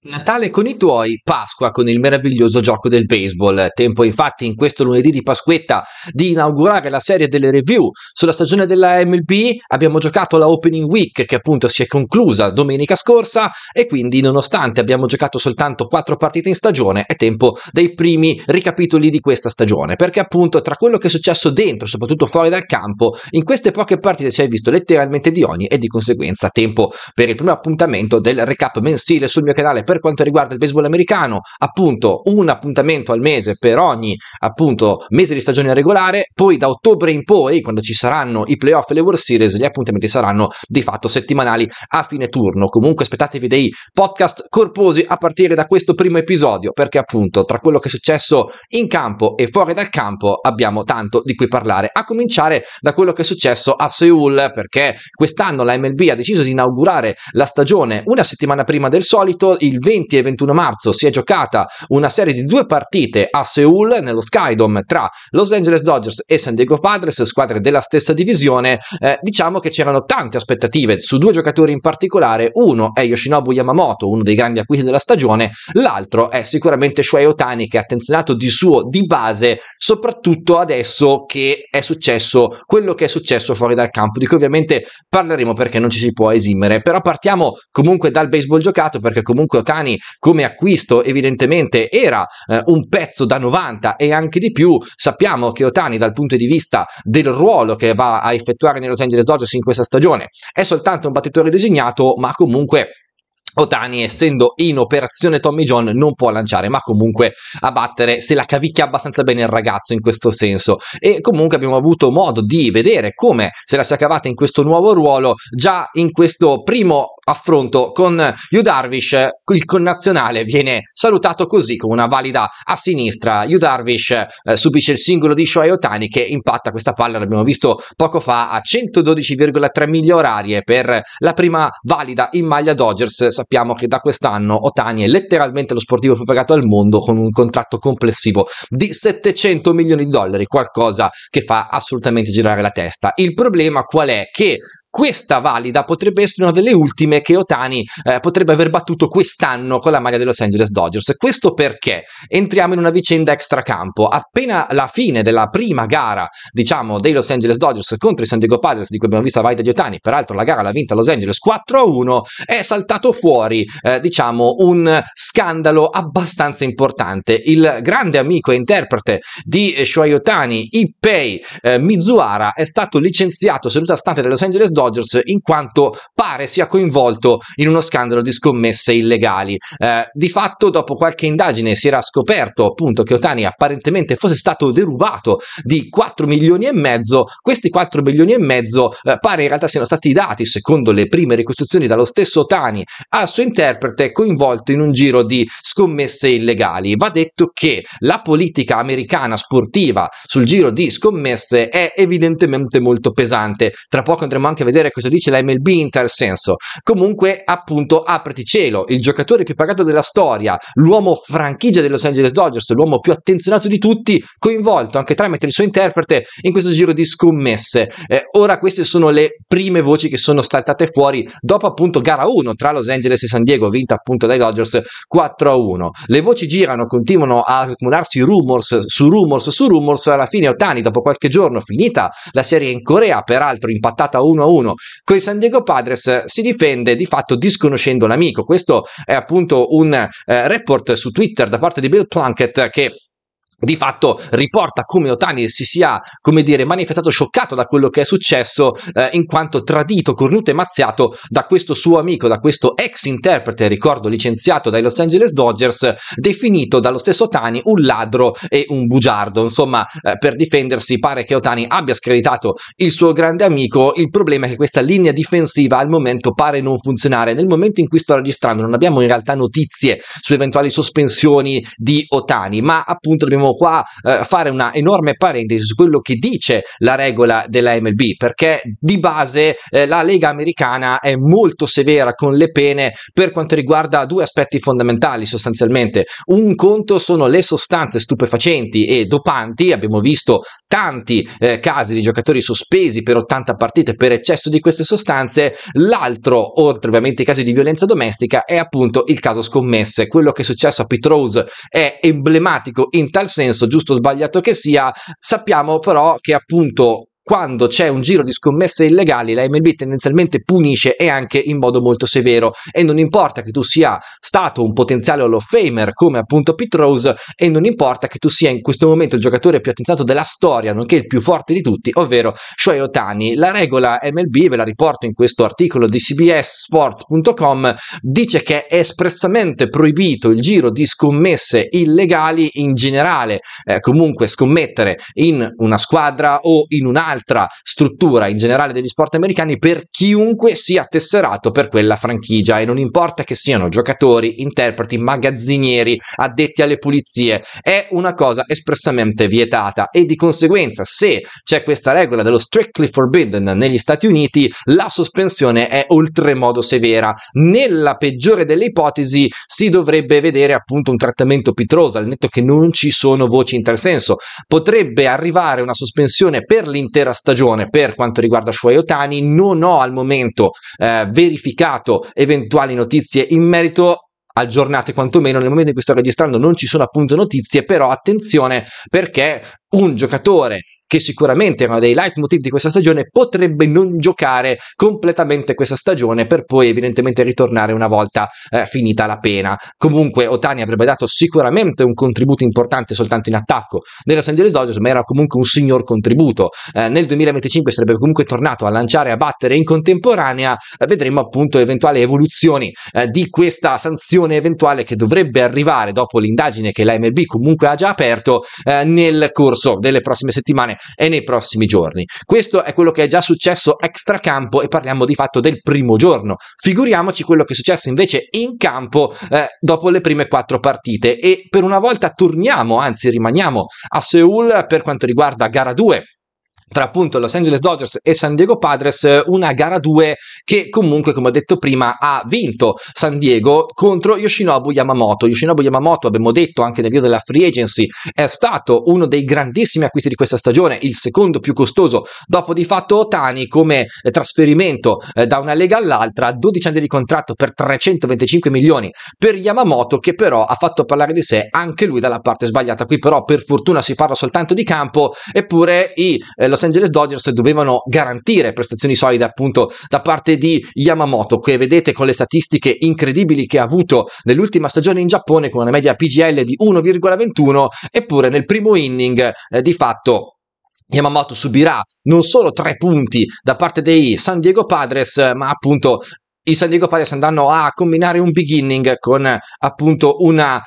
Natale con i tuoi, Pasqua con il meraviglioso gioco del baseball. Tempo infatti in questo lunedì di Pasquetta di inaugurare la serie delle review sulla stagione della MLB. Abbiamo giocato la Opening Week che appunto si è conclusa domenica scorsa e quindi nonostante abbiamo giocato soltanto quattro partite in stagione è tempo dei primi ricapitoli di questa stagione perché appunto tra quello che è successo dentro, soprattutto fuori dal campo, in queste poche partite si è visto letteralmente di ogni e di conseguenza tempo per il primo appuntamento del recap mensile sul mio canale per quanto riguarda il baseball americano, appunto un appuntamento al mese per ogni appunto mese di stagione regolare, poi da ottobre in poi, quando ci saranno i playoff e le World Series, gli appuntamenti saranno di fatto settimanali a fine turno. Comunque aspettatevi dei podcast corposi a partire da questo primo episodio, perché appunto tra quello che è successo in campo e fuori dal campo abbiamo tanto di cui parlare, a cominciare da quello che è successo a Seoul, perché quest'anno la MLB ha deciso di inaugurare la stagione una settimana prima del solito, il il 20 e 21 marzo si è giocata una serie di due partite a Seoul nello Skydome tra Los Angeles Dodgers e San Diego Padres, squadre della stessa divisione. Eh, diciamo che c'erano tante aspettative su due giocatori in particolare, uno è Yoshinobu Yamamoto, uno dei grandi acquisti della stagione, l'altro è sicuramente Shuei Otani che è attenzionato di suo di base, soprattutto adesso che è successo quello che è successo fuori dal campo, di cui ovviamente parleremo perché non ci si può esimere, però partiamo comunque dal baseball giocato perché comunque Otani come acquisto evidentemente era eh, un pezzo da 90 e anche di più. Sappiamo che Otani dal punto di vista del ruolo che va a effettuare nei Los Angeles Dodgers in questa stagione è soltanto un battitore designato, ma comunque Otani, essendo in operazione Tommy John, non può lanciare, ma comunque a battere se la cavicchia abbastanza bene il ragazzo in questo senso. E comunque abbiamo avuto modo di vedere come se la sia cavata in questo nuovo ruolo già in questo primo affronto con Yu Darvish, il connazionale viene salutato così con una valida a sinistra. Yu Darvish eh, subisce il singolo di Shohei Otani che impatta questa palla, l'abbiamo visto poco fa, a 112,3 miglia orarie per la prima valida in maglia Dodgers. Sappiamo che da quest'anno Otani è letteralmente lo sportivo più pagato al mondo con un contratto complessivo di 700 milioni di dollari, qualcosa che fa assolutamente girare la testa. Il problema qual è? Che questa valida potrebbe essere una delle ultime che Otani eh, potrebbe aver battuto quest'anno con la maglia dei Los Angeles Dodgers. Questo perché entriamo in una vicenda extracampo. Appena la fine della prima gara, diciamo, dei Los Angeles Dodgers contro i San Diego Padres, di cui abbiamo visto la valida di Otani, peraltro la gara l'ha vinta Los Angeles 4-1, è saltato fuori, eh, diciamo, un scandalo abbastanza importante. Il grande amico e interprete di Shohei Otani, Ipei eh, Mizuara, è stato licenziato seduta stante dei Los Angeles Dodgers Rogers in quanto pare sia coinvolto in uno scandalo di scommesse illegali. Eh, di fatto dopo qualche indagine si era scoperto appunto che Otani apparentemente fosse stato derubato di 4 milioni e mezzo, questi 4 milioni e mezzo eh, pare in realtà siano stati dati secondo le prime ricostruzioni dallo stesso Otani al suo interprete coinvolto in un giro di scommesse illegali. Va detto che la politica americana sportiva sul giro di scommesse è evidentemente molto pesante. Tra poco andremo anche a vedere cosa dice la MLB in tal senso. Comunque, appunto, apriti cielo, il giocatore più pagato della storia, l'uomo franchigia dei Los Angeles Dodgers, l'uomo più attenzionato di tutti, coinvolto anche tramite il suo interprete in questo giro di scommesse. Eh, ora queste sono le prime voci che sono saltate fuori dopo appunto gara 1 tra Los Angeles e San Diego, vinta appunto dai Dodgers 4 a 1. Le voci girano, continuano a accumularsi rumors su rumors su rumors. Alla fine Otani, dopo qualche giorno, finita la serie in Corea, peraltro impattata 1 a 1 1. Con San Diego Padres eh, si difende di fatto disconoscendo l'amico. Questo è appunto un eh, report su Twitter da parte di Bill Plunkett che di fatto riporta come Otani si sia, come dire, manifestato scioccato da quello che è successo, eh, in quanto tradito, cornuto e mazziato da questo suo amico, da questo ex interprete, ricordo, licenziato dai Los Angeles Dodgers, definito dallo stesso Otani un ladro e un bugiardo. Insomma, eh, per difendersi pare che Otani abbia screditato il suo grande amico, il problema è che questa linea difensiva al momento pare non funzionare. Nel momento in cui sto registrando non abbiamo in realtà notizie su eventuali sospensioni di Otani, ma appunto dobbiamo possiamo qua eh, fare una enorme parentesi su quello che dice la regola della MLB, perché di base eh, la Lega americana è molto severa con le pene per quanto riguarda due aspetti fondamentali sostanzialmente. Un conto sono le sostanze stupefacenti e dopanti, abbiamo visto tanti eh, casi di giocatori sospesi per 80 partite per eccesso di queste sostanze, l'altro, oltre ovviamente i casi di violenza domestica, è appunto il caso scommesse. Quello che è successo a Pete Rose è emblematico in tal senso senso giusto o sbagliato che sia, sappiamo però che appunto quando c'è un giro di scommesse illegali, la MLB tendenzialmente punisce e anche in modo molto severo. E non importa che tu sia stato un potenziale Hall of Famer come appunto Pete Rose, e non importa che tu sia in questo momento il giocatore più attentato della storia, nonché il più forte di tutti, ovvero Shohei Otani. La regola MLB, ve la riporto in questo articolo di cbssports.com, dice che è espressamente proibito il giro di scommesse illegali in generale, eh, comunque scommettere in una squadra o in un'altra un'altra struttura in generale degli sport americani per chiunque sia tesserato per quella franchigia e non importa che siano giocatori, interpreti, magazzinieri, addetti alle pulizie, è una cosa espressamente vietata e di conseguenza se c'è questa regola dello strictly forbidden negli Stati Uniti, la sospensione è oltremodo severa. Nella peggiore delle ipotesi si dovrebbe vedere appunto un trattamento pitroso, al netto che non ci sono voci in tal senso. Potrebbe arrivare una sospensione per l'intero intera stagione per quanto riguarda Shuai Otani. Non ho al momento eh, verificato eventuali notizie in merito aggiornate quantomeno nel momento in cui sto registrando non ci sono appunto notizie però attenzione perché un giocatore che sicuramente è uno dei leitmotiv di questa stagione potrebbe non giocare completamente questa stagione per poi evidentemente ritornare una volta eh, finita la pena. Comunque Otani avrebbe dato sicuramente un contributo importante soltanto in attacco nella San Angeles Dodgers, ma era comunque un signor contributo. Eh, nel 2025 sarebbe comunque tornato a lanciare e a battere in contemporanea, eh, vedremo appunto eventuali evoluzioni eh, di questa sanzione eventuale che dovrebbe arrivare dopo l'indagine che l'AMB comunque ha già aperto eh, nel corso corso delle prossime settimane e nei prossimi giorni. Questo è quello che è già successo extracampo e parliamo di fatto del primo giorno. Figuriamoci quello che è successo invece in campo eh, dopo le prime quattro partite e per una volta torniamo, anzi rimaniamo a Seoul per quanto riguarda gara 2 tra appunto Los Angeles Dodgers e San Diego Padres, eh, una gara 2 che comunque, come ho detto prima, ha vinto San Diego contro Yoshinobu Yamamoto. Yoshinobu Yamamoto, abbiamo detto anche nel video della free agency, è stato uno dei grandissimi acquisti di questa stagione, il secondo più costoso dopo di fatto Otani come eh, trasferimento eh, da una lega all'altra, 12 anni di contratto per 325 milioni per Yamamoto che però ha fatto parlare di sé anche lui dalla parte sbagliata. Qui però per fortuna si parla soltanto di campo, eppure i eh, Los Angeles Dodgers dovevano garantire prestazioni solide appunto da parte di Yamamoto che vedete con le statistiche incredibili che ha avuto nell'ultima stagione in Giappone con una media PGL di 1,21 eppure nel primo inning eh, di fatto Yamamoto subirà non solo tre punti da parte dei San Diego Padres, ma appunto i San Diego Padres andranno a combinare un beginning con appunto una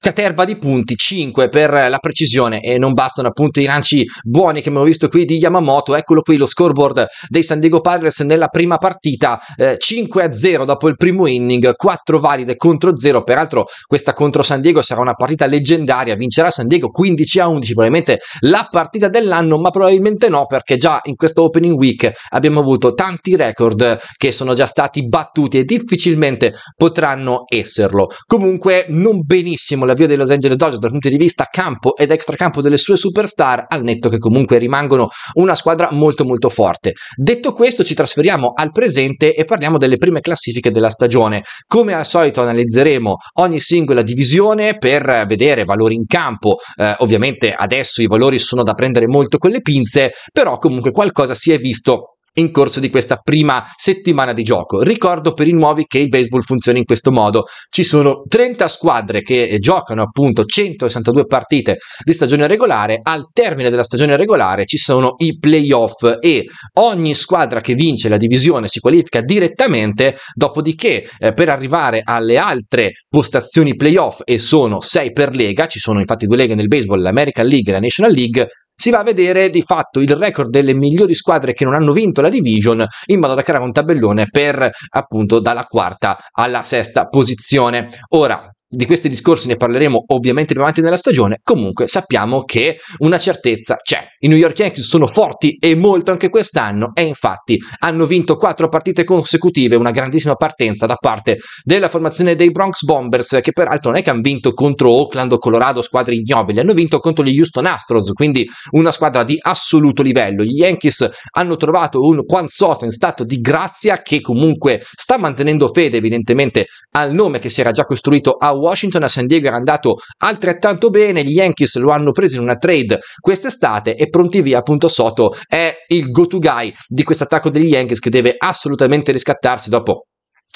caterba di punti, 5 per la precisione e non bastano appunto i lanci buoni che abbiamo visto qui di Yamamoto, eccolo qui lo scoreboard dei San Diego Padres nella prima partita, eh, 5 a 0 dopo il primo inning, 4 valide contro 0, peraltro questa contro San Diego sarà una partita leggendaria, vincerà San Diego 15 a 11, probabilmente la partita dell'anno, ma probabilmente no perché già in questo opening week abbiamo avuto tanti record che sono già stati battuti e difficilmente potranno esserlo. Comunque non benissimo l'avvio dei Los Angeles Dodgers dal punto di vista campo ed extracampo delle sue superstar, al netto che comunque rimangono una squadra molto molto forte. Detto questo, ci trasferiamo al presente e parliamo delle prime classifiche della stagione. Come al solito analizzeremo ogni singola divisione per vedere valori in campo. Eh, ovviamente adesso i valori sono da prendere molto con le pinze, però comunque qualcosa si è visto in corso di questa prima settimana di gioco. Ricordo per i nuovi che il baseball funziona in questo modo. Ci sono 30 squadre che eh, giocano appunto 162 partite di stagione regolare, al termine della stagione regolare ci sono i playoff e ogni squadra che vince la divisione si qualifica direttamente, dopodiché eh, per arrivare alle altre postazioni playoff e sono 6 per lega, ci sono infatti due leghe nel baseball, l'American League e la National League, si va a vedere di fatto il record delle migliori squadre che non hanno vinto la division in modo da creare un tabellone per appunto dalla quarta alla sesta posizione. Ora, di questi discorsi ne parleremo ovviamente più avanti nella stagione, comunque sappiamo che una certezza c'è. I New York Yankees sono forti e molto anche quest'anno e infatti hanno vinto quattro partite consecutive, una grandissima partenza da parte della formazione dei Bronx Bombers che peraltro non è che hanno vinto contro Oakland o Colorado, squadre ignobili, hanno vinto contro gli Houston Astros, quindi una squadra di assoluto livello. Gli Yankees hanno trovato un Juan Soto in stato di grazia che comunque sta mantenendo fede evidentemente al nome che si era già costruito a Washington a San Diego era andato altrettanto bene, gli Yankees lo hanno preso in una trade quest'estate e pronti via appunto Soto è il go-to guy di questo attacco degli Yankees che deve assolutamente riscattarsi dopo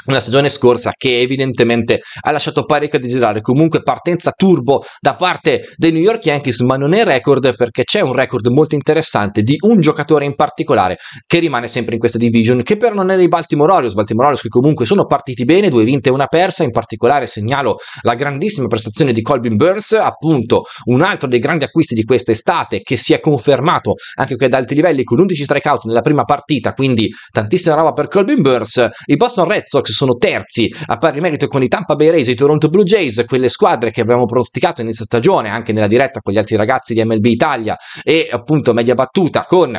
una stagione scorsa che evidentemente ha lasciato parecchio a desiderare, comunque partenza turbo da parte dei New York Yankees, ma non è record perché c'è un record molto interessante di un giocatore in particolare che rimane sempre in questa division, che però non è dei Baltimore Orioles, Baltimore Orioles che comunque sono partiti bene, due vinte e una persa, in particolare segnalo la grandissima prestazione di Colvin Burns, appunto un altro dei grandi acquisti di quest'estate che si è confermato anche qui ad alti livelli con 11 strikeout nella prima partita, quindi tantissima roba per Colvin Burns, i Boston Red Sox Seahawks sono terzi a pari merito con i Tampa Bay Rays e i Toronto Blue Jays, quelle squadre che avevamo pronosticato inizio stagione anche nella diretta con gli altri ragazzi di MLB Italia e appunto media battuta con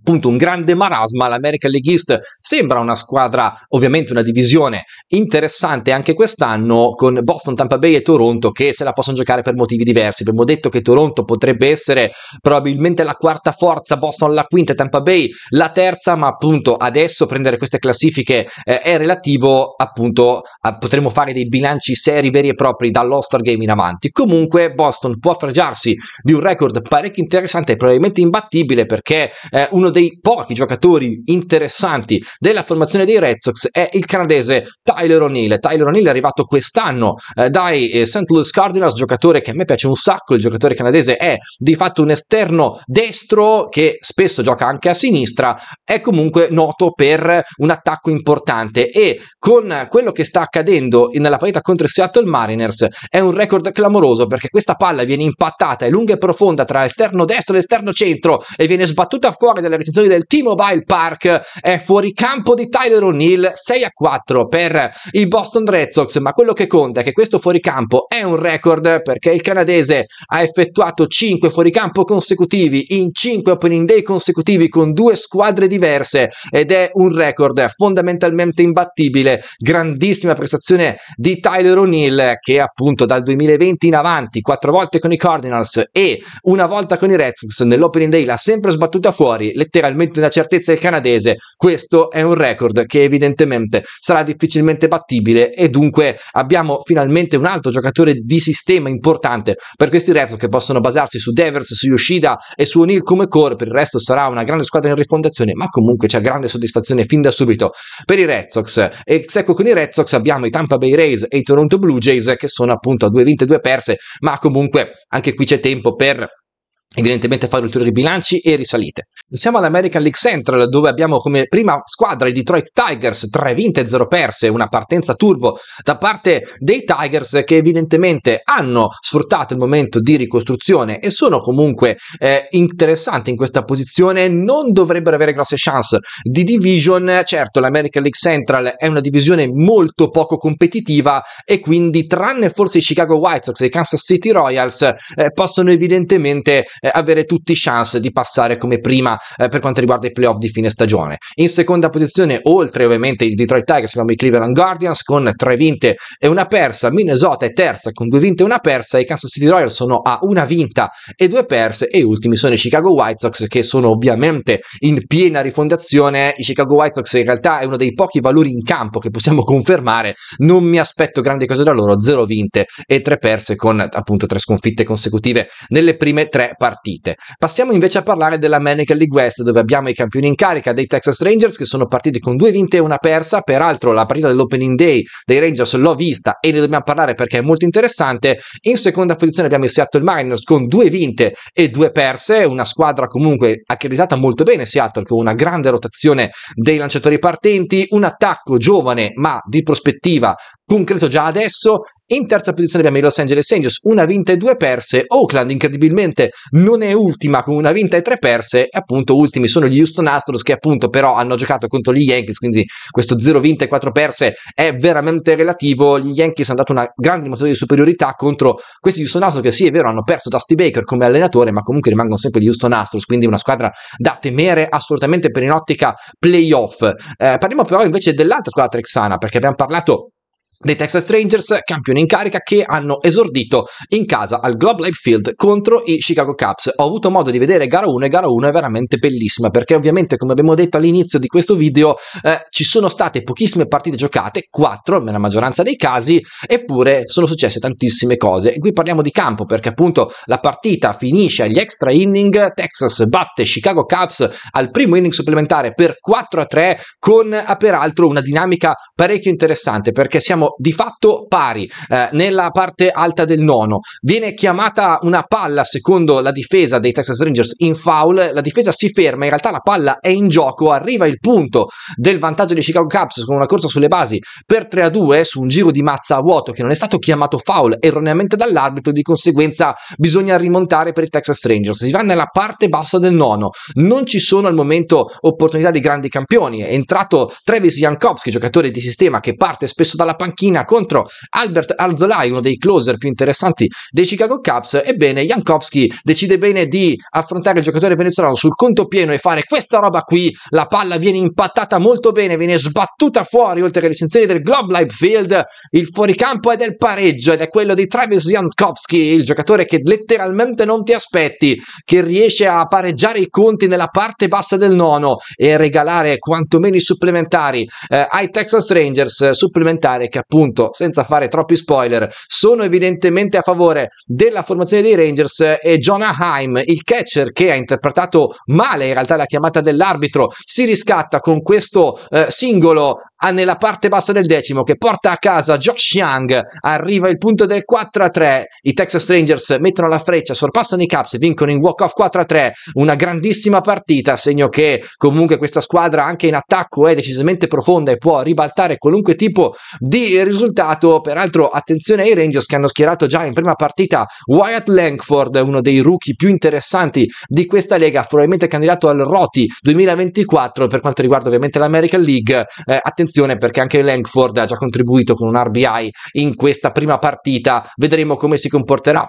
appunto un grande marasma, l'American League East sembra una squadra, ovviamente una divisione interessante anche quest'anno con Boston, Tampa Bay e Toronto che se la possono giocare per motivi diversi. Abbiamo detto che Toronto potrebbe essere probabilmente la quarta forza, Boston la quinta, Tampa Bay la terza, ma appunto adesso prendere queste classifiche eh, è relativo appunto a, potremo fare dei bilanci seri veri e propri dall'All-Star Game in avanti. Comunque Boston può fregiarsi di un record parecchio interessante e probabilmente imbattibile perché eh, un uno dei pochi giocatori interessanti della formazione dei Red Sox è il canadese Tyler O'Neill. Tyler O'Neill è arrivato quest'anno eh, dai eh, St. Louis Cardinals, giocatore che a me piace un sacco, il giocatore canadese è di fatto un esterno destro che spesso gioca anche a sinistra, è comunque noto per un attacco importante e con quello che sta accadendo nella partita contro il Seattle Mariners è un record clamoroso perché questa palla viene impattata, è lunga e profonda tra esterno destro e esterno centro e viene sbattuta fuori dalle alle recensioni del T-Mobile Park è fuori campo di Tyler O'Neill 6 a 4 per i Boston Red Sox, ma quello che conta è che questo fuoricampo è un record perché il canadese ha effettuato 5 fuoricampo consecutivi in 5 opening day consecutivi con due squadre diverse ed è un record fondamentalmente imbattibile, grandissima prestazione di Tyler O'Neill che appunto dal 2020 in avanti 4 volte con i Cardinals e una volta con i Red Sox nell'opening day l'ha sempre sbattuta fuori, le letteralmente una certezza il canadese, questo è un record che evidentemente sarà difficilmente battibile e dunque abbiamo finalmente un altro giocatore di sistema importante per questi Reds che possono basarsi su Devers, su Yoshida e su O'Neill come core, per il resto sarà una grande squadra in rifondazione, ma comunque c'è grande soddisfazione fin da subito per i Red Sox e secco con i Red Sox abbiamo i Tampa Bay Rays e i Toronto Blue Jays che sono appunto a due vinte e due perse, ma comunque anche qui c'è tempo per evidentemente fare ulteriori bilanci e risalite. Siamo all'American League Central dove abbiamo come prima squadra i Detroit Tigers, 3 vinte e 0 perse, una partenza turbo da parte dei Tigers che evidentemente hanno sfruttato il momento di ricostruzione e sono comunque eh, interessanti in questa posizione, non dovrebbero avere grosse chance di division, certo l'American League Central è una divisione molto poco competitiva e quindi tranne forse i Chicago White Sox e i Kansas City Royals eh, possono evidentemente eh, avere tutti i chance di passare come prima eh, per quanto riguarda i playoff di fine stagione. In seconda posizione, oltre ovviamente i Detroit Tigers, abbiamo i Cleveland Guardians con tre vinte e una persa, Minnesota è terza con due vinte e una persa, i Kansas City Royals sono a una vinta e due perse e ultimi sono i Chicago White Sox che sono ovviamente in piena rifondazione. I Chicago White Sox in realtà è uno dei pochi valori in campo che possiamo confermare, non mi aspetto grandi cose da loro, zero vinte e tre perse con appunto tre sconfitte consecutive nelle prime tre partite partite. Passiamo invece a parlare della Manical League West, dove abbiamo i campioni in carica dei Texas Rangers, che sono partiti con due vinte e una persa. Peraltro, la partita dell'opening day dei Rangers l'ho vista e ne dobbiamo parlare perché è molto interessante. In seconda posizione abbiamo i Seattle Miners con due vinte e due perse, una squadra comunque accreditata molto bene. Seattle con una grande rotazione dei lanciatori partenti, un attacco giovane ma di prospettiva concreto già adesso in terza posizione abbiamo i Los Angeles Angels, una vinta e due perse. Oakland, incredibilmente, non è ultima con una vinta e tre perse. E appunto, ultimi sono gli Houston Astros, che appunto però hanno giocato contro gli Yankees. Quindi questo 0 vinte e 4 perse è veramente relativo. Gli Yankees hanno dato una grande dimostrazione di superiorità contro questi Houston Astros, che sì, è vero, hanno perso Dusty Baker come allenatore, ma comunque rimangono sempre gli Houston Astros. Quindi una squadra da temere assolutamente per in ottica playoff. Eh, parliamo però invece dell'altra squadra texana, perché abbiamo parlato dei Texas Rangers, campioni in carica, che hanno esordito in casa al Globe Life Field contro i Chicago Cubs. Ho avuto modo di vedere gara 1 e gara 1 è veramente bellissima perché ovviamente come abbiamo detto all'inizio di questo video eh, ci sono state pochissime partite giocate, 4 nella maggioranza dei casi, eppure sono successe tantissime cose. E qui parliamo di campo perché appunto la partita finisce agli extra inning, Texas batte Chicago Cubs al primo inning supplementare per 4 3 con eh, peraltro una dinamica parecchio interessante perché siamo siamo di fatto pari eh, nella parte alta del nono. Viene chiamata una palla secondo la difesa dei Texas Rangers in foul, la difesa si ferma, in realtà la palla è in gioco, arriva il punto del vantaggio dei Chicago Cubs con una corsa sulle basi per 3 a 2 su un giro di mazza a vuoto che non è stato chiamato foul erroneamente dall'arbitro, di conseguenza bisogna rimontare per i Texas Rangers. Si va nella parte bassa del nono, non ci sono al momento opportunità di grandi campioni, è entrato Travis Jankowski, giocatore di sistema che parte spesso dalla panchina panchina contro Albert Alzolai, uno dei closer più interessanti dei Chicago Cubs. Ebbene, Jankowski decide bene di affrontare il giocatore venezuelano sul conto pieno e fare questa roba qui. La palla viene impattata molto bene, viene sbattuta fuori oltre che le recinzioni del Globe Life Field. Il fuoricampo è del pareggio ed è quello di Travis Jankowski, il giocatore che letteralmente non ti aspetti, che riesce a pareggiare i conti nella parte bassa del nono e regalare quantomeno i supplementari eh, ai Texas Rangers, eh, supplementare che appunto, senza fare troppi spoiler, sono evidentemente a favore della formazione dei Rangers e Jonah Heim, il catcher che ha interpretato male in realtà la chiamata dell'arbitro, si riscatta con questo eh, singolo nella parte bassa del decimo che porta a casa Josh Young, arriva il punto del 4 a 3, i Texas Rangers mettono la freccia, sorpassano i Caps e vincono in walk-off 4 a 3, una grandissima partita, segno che comunque questa squadra anche in attacco è decisamente profonda e può ribaltare qualunque tipo di il risultato, peraltro, attenzione ai Rangers che hanno schierato già in prima partita Wyatt Langford, uno dei rookie più interessanti di questa lega, probabilmente candidato al Roti 2024 per quanto riguarda ovviamente l'American League. Eh, attenzione perché anche Langford ha già contribuito con un RBI in questa prima partita. Vedremo come si comporterà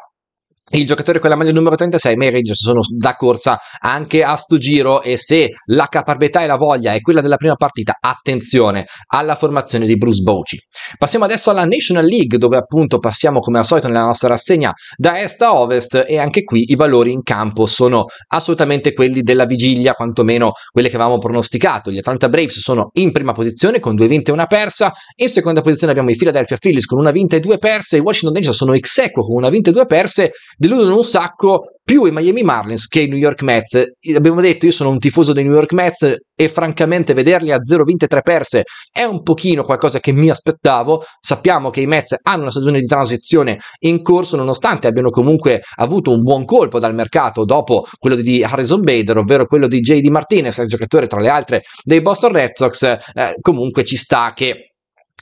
il giocatore con la maglia numero 36, ma i Rangers sono da corsa anche a sto giro e se la caparbietà e la voglia è quella della prima partita, attenzione alla formazione di Bruce Bocci. Passiamo adesso alla National League dove appunto passiamo come al solito nella nostra rassegna da est a ovest e anche qui i valori in campo sono assolutamente quelli della vigilia, quantomeno quelli che avevamo pronosticato. Gli Atlanta Braves sono in prima posizione con due vinte e una persa, in seconda posizione abbiamo i Philadelphia Phillies con una vinta e due perse, i Washington Nationals sono ex equo con una vinta e due perse deludono un sacco più i Miami Marlins che i New York Mets. Abbiamo detto, io sono un tifoso dei New York Mets e francamente vederli a 0 vinte 3 perse è un pochino qualcosa che mi aspettavo. Sappiamo che i Mets hanno una stagione di transizione in corso nonostante abbiano comunque avuto un buon colpo dal mercato dopo quello di Harrison Bader, ovvero quello di JD Martinez, il giocatore tra le altre dei Boston Red Sox, eh, comunque ci sta che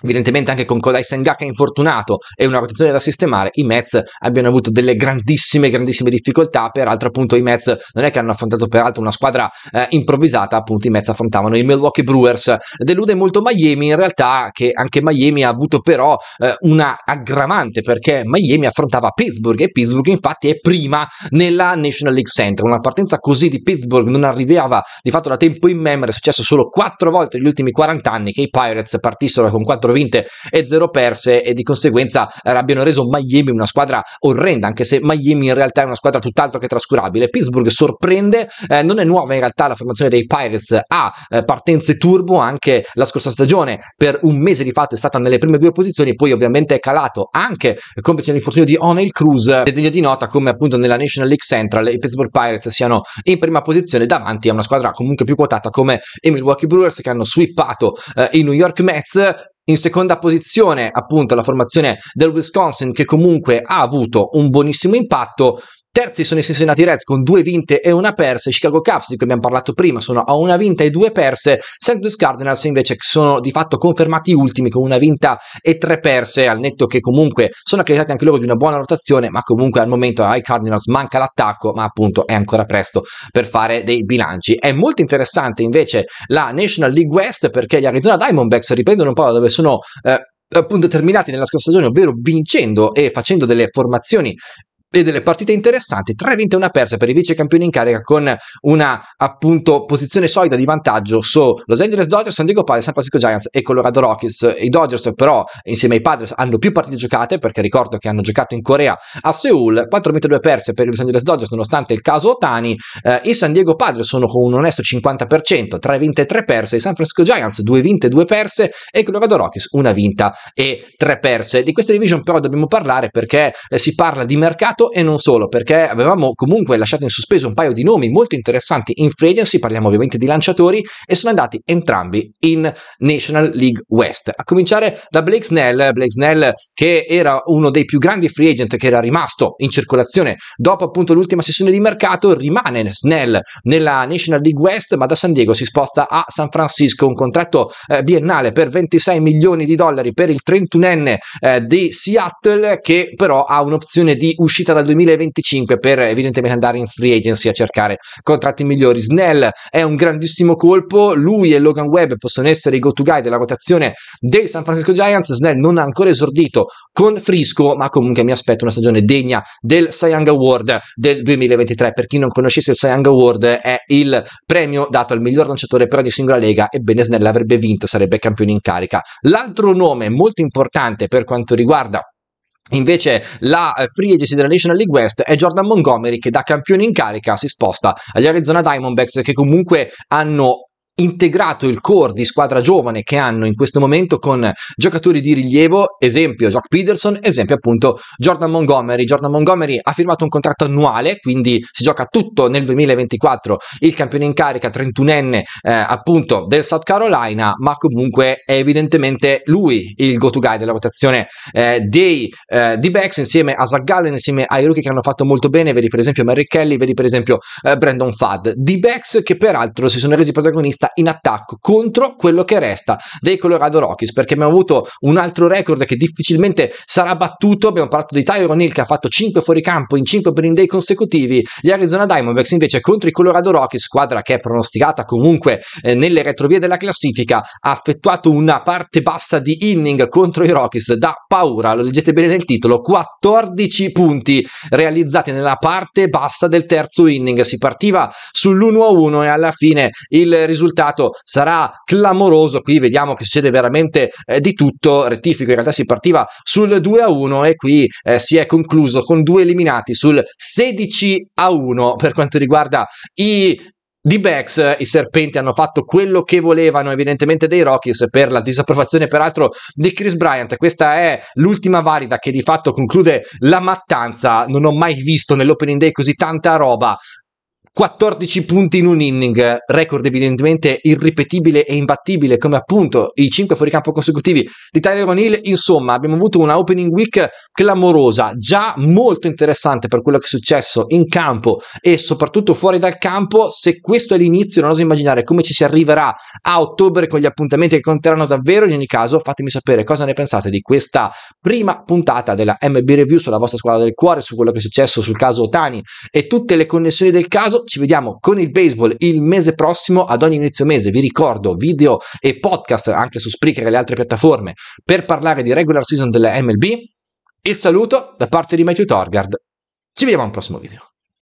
evidentemente anche con Kodai Sengaka infortunato e una rotazione da sistemare, i Mets abbiano avuto delle grandissime, grandissime difficoltà. Peraltro, appunto, i Mets non è che hanno affrontato peraltro una squadra eh, improvvisata, appunto, i Mets affrontavano i Milwaukee Brewers. Delude molto Miami, in realtà, che anche Miami ha avuto però eh, una aggravante perché Miami affrontava Pittsburgh e Pittsburgh, infatti, è prima nella National League Center, Una partenza così di Pittsburgh non arrivava di fatto da tempo in memoria, è successo solo quattro volte negli ultimi 40 anni che i Pirates partissero con 4 vinte e 0 perse e di conseguenza abbiano reso Miami una squadra orrenda, anche se Miami in realtà è una squadra tutt'altro che trascurabile. Pittsburgh sorprende, eh, non è nuova in realtà la formazione dei Pirates a eh, partenze turbo, anche la scorsa stagione per un mese di fatto è stata nelle prime due posizioni, poi ovviamente è calato anche complice l'infortunio di O'Neill Cruz, è eh, degno di nota come appunto nella National League Central i Pittsburgh Pirates siano in prima posizione davanti a una squadra comunque più quotata come i Milwaukee Brewers che hanno sweepato eh, i New York Mets, in seconda posizione, appunto, la formazione del Wisconsin, che comunque ha avuto un buonissimo impatto. Terzi sono i Cincinnati Reds con due vinte e una persa, i Chicago Cubs di cui abbiamo parlato prima sono a una vinta e due perse, St. Louis Cardinals invece sono di fatto confermati ultimi con una vinta e tre perse, al netto che comunque sono accreditati anche loro di una buona rotazione, ma comunque al momento ai Cardinals manca l'attacco, ma appunto è ancora presto per fare dei bilanci. È molto interessante invece la National League West perché gli Arizona Diamondbacks riprendono un po' da dove sono... Eh, appunto terminati nella scorsa stagione, ovvero vincendo e facendo delle formazioni e delle partite interessanti, 3 vinte e una persa per i vice campioni in carica con una appunto posizione solida di vantaggio su Los Angeles Dodgers, San Diego Padres, San Francisco Giants e Colorado Rockies. I Dodgers però insieme ai Padres hanno più partite giocate perché ricordo che hanno giocato in Corea a Seoul, 4 vinte e 2 perse per i Los Angeles Dodgers nonostante il caso Otani, eh, i San Diego Padres sono con un onesto 50%, 3 vinte e 3 perse, i San Francisco Giants 2 vinte e 2 perse e Colorado Rockies una vinta e 3 perse. Di questa division però dobbiamo parlare perché eh, si parla di mercato mercato e non solo, perché avevamo comunque lasciato in sospeso un paio di nomi molto interessanti in free agency, parliamo ovviamente di lanciatori, e sono andati entrambi in National League West. A cominciare da Blake Snell, Blake Snell che era uno dei più grandi free agent che era rimasto in circolazione dopo appunto l'ultima sessione di mercato, rimane Snell nella National League West, ma da San Diego si sposta a San Francisco, un contratto eh, biennale per 26 milioni di dollari per il 31enne eh, di Seattle che però ha un'opzione di uscita contratto dal 2025 per evidentemente andare in free agency a cercare contratti migliori. Snell è un grandissimo colpo, lui e Logan Webb possono essere i go-to guy della votazione dei San Francisco Giants. Snell non ha ancora esordito con Frisco, ma comunque mi aspetto una stagione degna del Cy Young Award del 2023. Per chi non conoscesse il Cy Young Award è il premio dato al miglior lanciatore però di singola lega, ebbene Snell avrebbe vinto, sarebbe campione in carica. L'altro nome molto importante per quanto riguarda Invece la eh, free agency della National League West è Jordan Montgomery che da campione in carica si sposta agli Arizona Diamondbacks che comunque hanno integrato il core di squadra giovane che hanno in questo momento con giocatori di rilievo, esempio Jock Peterson, esempio appunto Jordan Montgomery. Jordan Montgomery ha firmato un contratto annuale, quindi si gioca tutto nel 2024, il campione in carica 31enne eh, appunto del South Carolina, ma comunque è evidentemente lui il go-to guy della votazione eh, dei eh, D-backs insieme a Zach insieme ai rookie che hanno fatto molto bene, vedi per esempio Mary Kelly, vedi per esempio eh, Brandon Fudd. D-backs che peraltro si sono resi protagonisti protagonista in attacco contro quello che resta dei Colorado Rockies perché abbiamo avuto un altro record che difficilmente sarà battuto abbiamo parlato di Tyron Hill che ha fatto 5 fuoricampo in 5 per in day consecutivi gli Arizona Diamondbacks invece contro i Colorado Rockies squadra che è pronosticata comunque eh, nelle retrovie della classifica ha effettuato una parte bassa di inning contro i Rockies da paura lo leggete bene nel titolo 14 punti realizzati nella parte bassa del terzo inning si partiva sull'1-1 e alla fine il risultato risultato sarà clamoroso. Qui vediamo che succede veramente eh, di tutto. Rettifico, in realtà si partiva sul 2 a 1 e qui eh, si è concluso con due eliminati sul 16 a 1 per quanto riguarda i di Bex i serpenti hanno fatto quello che volevano evidentemente dei Rockies per la disapprovazione peraltro di Chris Bryant questa è l'ultima valida che di fatto conclude la mattanza non ho mai visto nell'opening day così tanta roba 14 punti in un inning, record evidentemente irripetibile e imbattibile come appunto i 5 fuoricampo consecutivi di Tyler O'Neill, insomma abbiamo avuto una opening week clamorosa, già molto interessante per quello che è successo in campo e soprattutto fuori dal campo, se questo è l'inizio non oso immaginare come ci si arriverà a ottobre con gli appuntamenti che conteranno davvero, in ogni caso fatemi sapere cosa ne pensate di questa prima puntata della MB Review sulla vostra squadra del cuore, su quello che è successo sul caso Otani e tutte le connessioni del caso, ci vediamo con il baseball il mese prossimo ad ogni inizio mese. Vi ricordo video e podcast anche su Spreaker e le altre piattaforme per parlare di regular season della MLB. Il saluto da parte di Matthew Torgard. Ci vediamo al prossimo video.